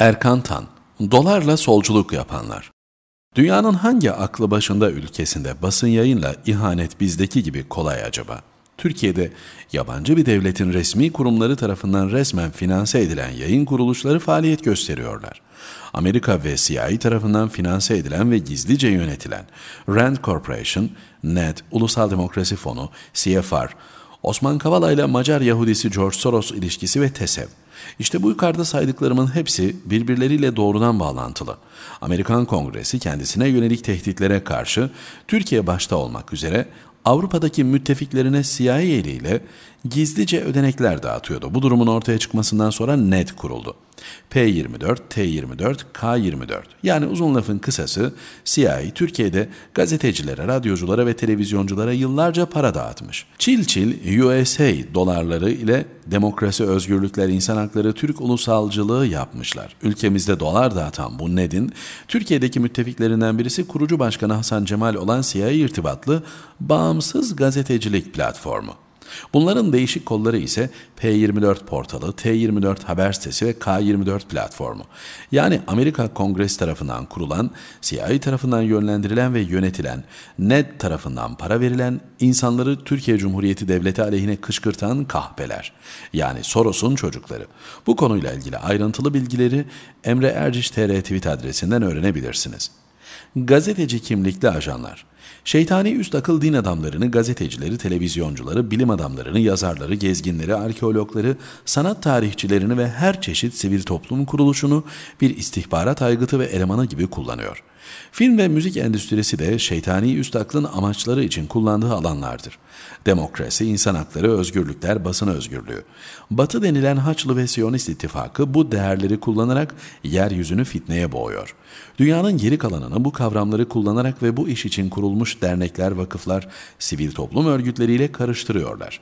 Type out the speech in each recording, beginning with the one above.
Erkan Tan, dolarla solculuk yapanlar. Dünyanın hangi aklı başında ülkesinde basın yayınla ihanet bizdeki gibi kolay acaba? Türkiye'de yabancı bir devletin resmi kurumları tarafından resmen finanse edilen yayın kuruluşları faaliyet gösteriyorlar. Amerika ve CIA tarafından finanse edilen ve gizlice yönetilen Rand Corporation, NED, Ulusal Demokrasi Fonu, CFR, Osman Kavala ile Macar Yahudisi George Soros ilişkisi ve TESEV. İşte bu yukarıda saydıklarımın hepsi birbirleriyle doğrudan bağlantılı. Amerikan Kongresi kendisine yönelik tehditlere karşı Türkiye başta olmak üzere Avrupa'daki müttefiklerine CIA eliyle gizlice ödenekler dağıtıyordu. Bu durumun ortaya çıkmasından sonra net kuruldu. P24, T24, K24. Yani uzun lafın kısası CIA Türkiye'de gazetecilere, radyoculara ve televizyonculara yıllarca para dağıtmış. Çil çil USA dolarları ile demokrasi, özgürlükler, insan hakları, Türk ulusalcılığı yapmışlar. Ülkemizde dolar dağıtan bu Ned'in Türkiye'deki müttefiklerinden birisi kurucu başkanı Hasan Cemal olan siyahi irtibatlı bağımsız gazetecilik platformu. Bunların değişik kolları ise P24 portalı, T24 haber sitesi ve K24 platformu. Yani Amerika Kongresi tarafından kurulan, CIA tarafından yönlendirilen ve yönetilen, NED tarafından para verilen, insanları Türkiye Cumhuriyeti Devleti aleyhine kışkırtan kahpeler. Yani Soros'un çocukları. Bu konuyla ilgili ayrıntılı bilgileri Emre Erciş TR tweet adresinden öğrenebilirsiniz. Gazeteci kimlikli ajanlar Şeytani üst akıl din adamlarını, gazetecileri, televizyoncuları, bilim adamlarını, yazarları, gezginleri, arkeologları, sanat tarihçilerini ve her çeşit sivil toplum kuruluşunu bir istihbarat aygıtı ve elemanı gibi kullanıyor. Film ve müzik endüstrisi de şeytani üst aklın amaçları için kullandığı alanlardır. Demokrasi, insan hakları, özgürlükler, basın özgürlüğü. Batı denilen Haçlı ve Siyonist ittifakı bu değerleri kullanarak yeryüzünü fitneye boğuyor. Dünyanın geri kalanını bu kavramları kullanarak ve bu iş için kurulmuş dernekler, vakıflar, sivil toplum örgütleriyle karıştırıyorlar.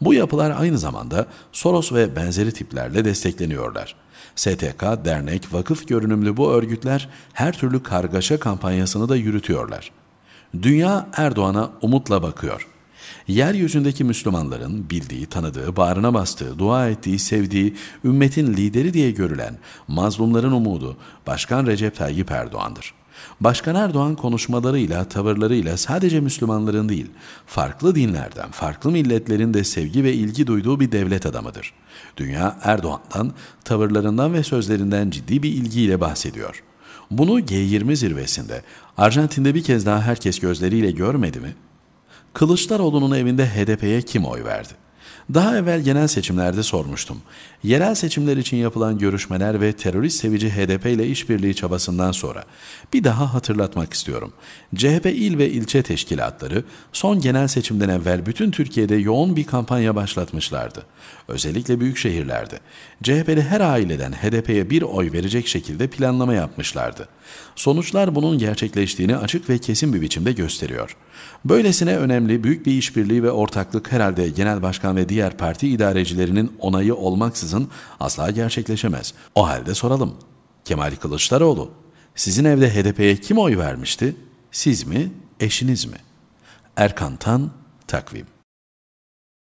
Bu yapılar aynı zamanda Soros ve benzeri tiplerle destekleniyorlar. STK, dernek, vakıf görünümlü bu örgütler her türlü kargaşa kampanyasını da yürütüyorlar. Dünya Erdoğan'a umutla bakıyor. Yeryüzündeki Müslümanların bildiği, tanıdığı, bağrına bastığı, dua ettiği, sevdiği, ümmetin lideri diye görülen mazlumların umudu Başkan Recep Tayyip Erdoğan'dır. Başkan Erdoğan konuşmalarıyla, tavırlarıyla sadece Müslümanların değil, farklı dinlerden, farklı milletlerin de sevgi ve ilgi duyduğu bir devlet adamıdır. Dünya Erdoğan'dan, tavırlarından ve sözlerinden ciddi bir ilgiyle bahsediyor. Bunu G20 zirvesinde, Arjantin'de bir kez daha herkes gözleriyle görmedi mi? Kılıçdaroğlu'nun evinde HDP'ye kim oy verdi? Daha evvel genel seçimlerde sormuştum. Yerel seçimler için yapılan görüşmeler ve terörist sevici HDP ile işbirliği çabasından sonra bir daha hatırlatmak istiyorum. CHP il ve ilçe teşkilatları son genel seçimden evvel bütün Türkiye'de yoğun bir kampanya başlatmışlardı. Özellikle büyük şehirlerde. CHP'li her aileden HDP'ye bir oy verecek şekilde planlama yapmışlardı. Sonuçlar bunun gerçekleştiğini açık ve kesin bir biçimde gösteriyor. Böylesine önemli büyük bir işbirliği ve ortaklık herhalde Genel Başkan ve diğer parti idarecilerinin onayı olmaksızın asla gerçekleşemez. O halde soralım. Kemal Kılıçdaroğlu, sizin evde HDP'ye kim oy vermişti? Siz mi, eşiniz mi? Erkan Tan, Takvim